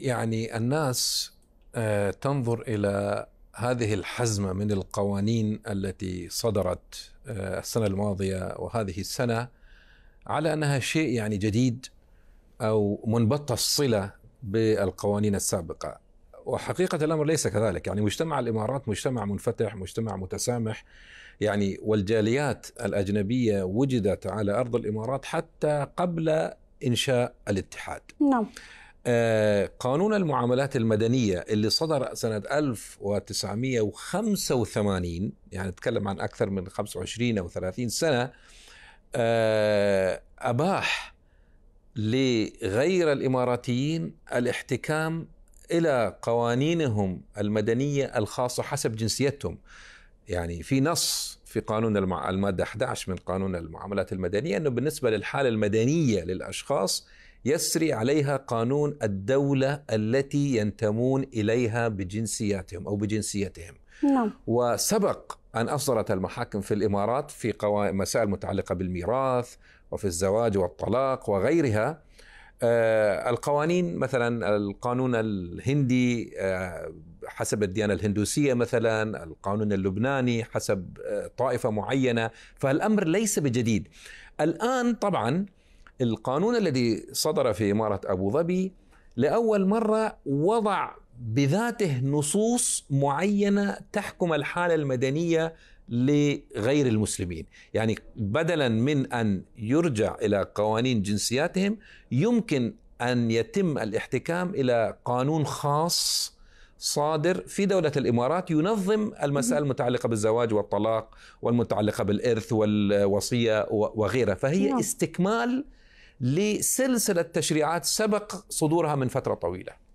يعني الناس آه، تنظر الى هذه الحزمه من القوانين التي صدرت آه، السنه الماضيه وهذه السنه على انها شيء يعني جديد او منبطه الصله بالقوانين السابقه وحقيقه الامر ليس كذلك يعني مجتمع الامارات مجتمع منفتح مجتمع متسامح يعني والجاليات الاجنبيه وجدت على ارض الامارات حتى قبل انشاء الاتحاد نعم no. آه، قانون المعاملات المدنية اللي صدر سنة 1985 يعني نتكلم عن أكثر من 25 أو 30 سنة آه، أباح لغير الإماراتيين الاحتكام إلى قوانينهم المدنية الخاصة حسب جنسيتهم يعني في نص في قانون المع... المادة 11 من قانون المعاملات المدنية أنه بالنسبة للحالة المدنية للأشخاص يسري عليها قانون الدولة التي ينتمون إليها بجنسياتهم أو بجنسيتهم نعم. وسبق أن أصدرت المحاكم في الإمارات في مسائل متعلقة بالميراث وفي الزواج والطلاق وغيرها آه، القوانين مثلا القانون الهندي آه، حسب الديانة الهندوسية مثلا القانون اللبناني حسب آه، طائفة معينة فالأمر ليس بجديد الآن طبعا القانون الذي صدر في إمارة أبو ظبي لأول مرة وضع بذاته نصوص معينة تحكم الحالة المدنية لغير المسلمين يعني بدلا من أن يرجع إلى قوانين جنسياتهم يمكن أن يتم الاحتكام إلى قانون خاص صادر في دولة الإمارات ينظم المسائل المتعلقة بالزواج والطلاق والمتعلقة بالإرث والوصية وغيرها فهي نعم. استكمال لسلسله تشريعات سبق صدورها من فتره طويله.